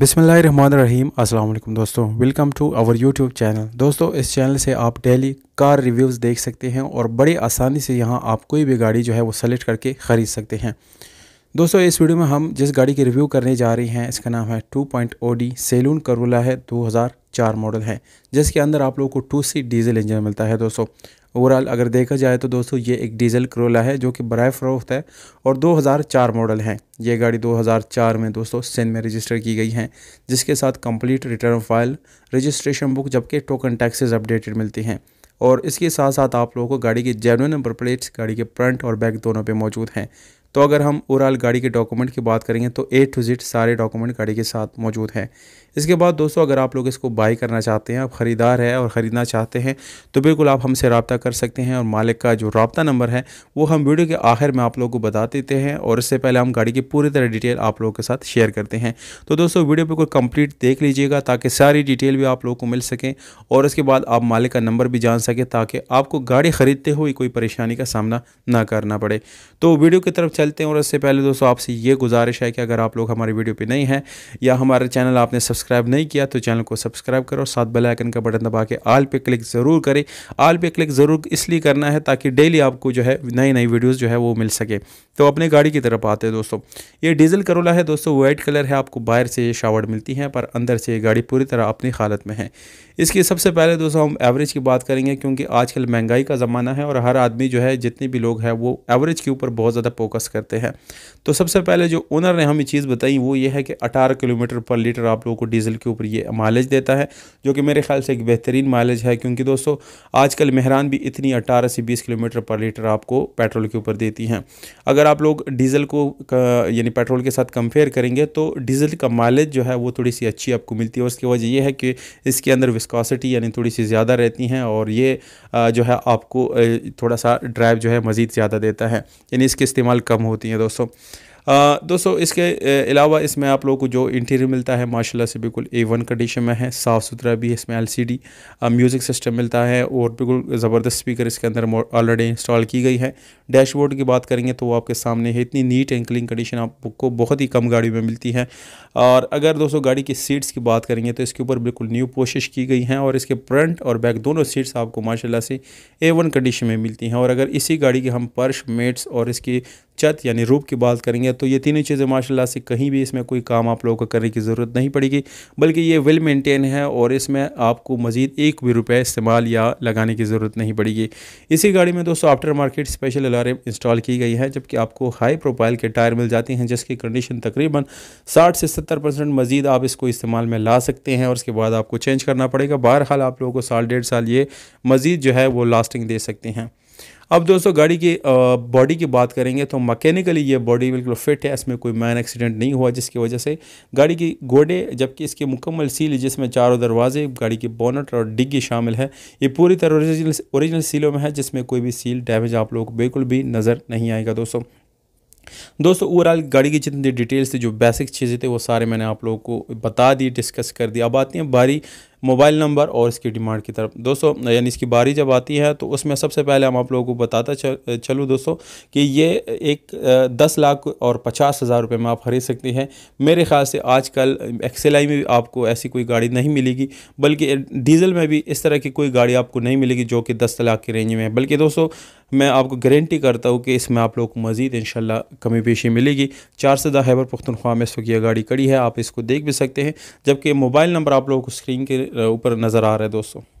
बिसमीम अल्लाम दोस्तों welcome to our YouTube channel दोस्तों इस चैनल से आप डेली कार रिव्यूज़ देख सकते हैं और बड़ी आसानी से यहाँ आप कोई भी गाड़ी जो है वो सेलेक्ट करके ख़रीद सकते हैं दोस्तों इस वीडियो में हम जिस गाड़ी की रिव्यू करने जा रहे हैं इसका नाम है 2.0 पॉइंट ओडी सेलून करोला है 2004 मॉडल है जिसके अंदर आप लोगों को टू सी डीजल इंजन मिलता है दोस्तों ओवरऑल अगर देखा जाए तो दोस्तों ये एक डीजल करोला है जो कि बरए फ़रोख्त है और 2004 मॉडल है ये गाड़ी 2004 में दोस्तों सिंध में रजिस्टर की गई है जिसके साथ complete return file registration book जबकि टोकन टैक्सेज अपडेटेड मिलती हैं और इसके साथ साथ आप लोगों को गाड़ी की जेनुअन नंबर प्लेट्स गाड़ी के फ्रंट और बैक दोनों पे मौजूद हैं तो अगर हम ओवरऑल गाड़ी के डॉक्यूमेंट की बात करेंगे तो ए टू जेड सारे डॉक्यूमेंट गाड़ी के साथ मौजूद हैं इसके बाद दोस्तों अगर आप लोग इसको बाई करना चाहते हैं आप ख़रीदार है और ख़रीदना चाहते हैं तो बिल्कुल आप हमसे रबता कर सकते हैं और मालिक का जो रबता नंबर है वो हम वीडियो के आखिर में आप लोग को बता देते हैं और इससे पहले हम गाड़ी की पूरी तरह डिटेल आप लोगों के साथ शेयर करते हैं तो दोस्तों वीडियो बिल्कुल कंप्लीट देख लीजिएगा ताकि सारी डिटेल भी आप लोगों को मिल सकें और उसके बाद आप मालिक का नंबर भी जान सकें ताकि आपको गाड़ी ख़रीदते हुए कोई परेशानी का सामना ना करना पड़े तो वीडियो की तरफ चलते हैं और उससे पहले दोस्तों आपसे ये गुजारिश है कि अगर आप लोग हमारी वीडियो पे नहीं हैं या हमारे चैनल आपने सब्सक्राइब नहीं किया तो चैनल को सब्सक्राइब करो और साथ बेल आइकन का बटन दबा के आल पे क्लिक ज़रूर करें आल पे क्लिक ज़रूर इसलिए करना है ताकि डेली आपको जो है नई नई वीडियोज़ जो है वो मिल सके तो अपने गाड़ी की तरफ आते हैं दोस्तों ये डीजल करोला है दोस्तों वाइट कलर है आपको बाहर से ये शावर मिलती हैं पर अंदर से ये गाड़ी पूरी तरह अपनी हालत में है इसकी सबसे पहले दोस्तों हम एवरेज की बात करेंगे क्योंकि आजकल महंगाई का ज़माना है और हर आदमी जो है जितने भी लोग हैं वो एवरेज के ऊपर बहुत ज़्यादा फोकस करते हैं तो सबसे पहले जो ओनर ने हमें चीज़ बताई वो ये है कि अठारह किलोमीटर पर लीटर आप लोगों को डीजल के ऊपर ये माइलेज देता है जो कि मेरे ख्याल से एक बेहतरीन माइलेज है क्योंकि दोस्तों आजकल मेहरान भी इतनी अठारह से बीस किलोमीटर पर लीटर आपको पेट्रोल के ऊपर देती हैं अगर आप लोग डीजल को यानी पेट्रोल के साथ कंपेयर करेंगे तो डीजल का माइलेज जो है वो थोड़ी सी अच्छी आपको मिलती है उसकी वजह यह है कि इसके अंदर विस्कॉसिटी यानी थोड़ी सी ज़्यादा रहती हैं और ये जो है आपको थोड़ा सा ड्राइव जो है मज़ीद ज़्यादा देता है यानी इसके इस्तेमाल कम कम होती हैं दोस्तों आ, दोस्तों इसके अलावा इसमें आप लोगों को जो इंटीरियर मिलता है माशाल्लाह से बिल्कुल ए वन कंडीशन में है साफ़ सुथरा भी इसमें एलसीडी म्यूज़िक सिस्टम मिलता है और बिल्कुल ज़बरदस्त स्पीकर इसके अंदर ऑलरेडी इंस्टॉल की गई है डैशबोर्ड की बात करेंगे तो आपके सामने है इतनी नीट एंड क्लीन कंडीशन आपको बहुत ही कम गाड़ी में मिलती है और अगर दोस्तों गाड़ी की सीट्स की बात करेंगे तो इसके ऊपर बिल्कुल न्यू कोशिश की गई हैं और इसके फ्रंट और बैक दोनों सीट्स आपको माशाला से ए वन कंडीशन में मिलती हैं और अगर इसी गाड़ी के हम पर्श मेट्स और इसकी चत यानी रूप की बात करेंगे तो ये तीनों चीज़ें माशाल्लाह से कहीं भी इसमें कोई काम आप लोगों को करने की ज़रूरत नहीं पड़ेगी बल्कि ये वेल मेंटेन है और इसमें आपको मज़ीद एक भी रुपये इस्तेमाल या लगाने की ज़रूरत नहीं पड़ेगी इसी गाड़ी में दोस्तों aftermarket special alarm install की गई है जबकि आपको हाई प्रोफाइल के टायर मिल जाते हैं जिसकी कंडीशन तकरीबन साठ से सत्तर परसेंट मज़ीद आप इसको इस्तेमाल में ला सकते हैं और उसके बाद आपको चेंज करना पड़ेगा बहरहाल आप लोगों को साल डेढ़ साल ये मज़ीद जो है वो लास्टिंग दे सकते हैं अब दोस्तों गाड़ी की बॉडी की बात करेंगे तो मैकेनिकली ये बॉडी बिल्कुल फिट है इसमें कोई मैन एक्सीडेंट नहीं हुआ जिसकी वजह से गाड़ी की गोडे जबकि इसकी मुकम्मल सील जिसमें चारों दरवाजे गाड़ी की बोनट और डिग्गी शामिल है ये पूरी तरह ओरिजिनल ओरिजिनल सीलों में है जिसमें कोई भी सील डैमेज आप लोग बिल्कुल भी नज़र नहीं आएगा दोस्तों दोस्तों ओवरऑल गाड़ी की जितनी डिटेल्स थी जो बेसिक चीज़ें थे वो सारे मैंने आप लोगों को बता दी डिस्कस कर दी अब आती हैं बारी मोबाइल नंबर और इसकी डिमांड की तरफ दोस्तों यानी इसकी बारी जब आती है तो उसमें सबसे पहले हम आप लोगों को बताता चलूँ दोस्तों कि ये एक दस लाख और पचास हज़ार रुपये में आप खरीद सकते हैं मेरे ख्याल से आजकल एक्सेल आई में भी आपको ऐसी कोई गाड़ी नहीं मिलेगी बल्कि डीजल में भी इस तरह की कोई गाड़ी आपको नहीं मिलेगी जो कि दस लाख की रेंज में है बल्कि दोस्तों मैं आपको गारंटी करता हूँ कि इसमें आप लोग को मज़ीद इन कमी पेशी मिलेगी चार सदा हैबर पुख्तनख्वा में इस वक्त यह गाड़ी कड़ी है आप इसको देख भी सकते हैं जबकि मोबाइल नंबर आप लोगों को स्क्रीन के ऊपर नज़र आ रहा है दोस्तों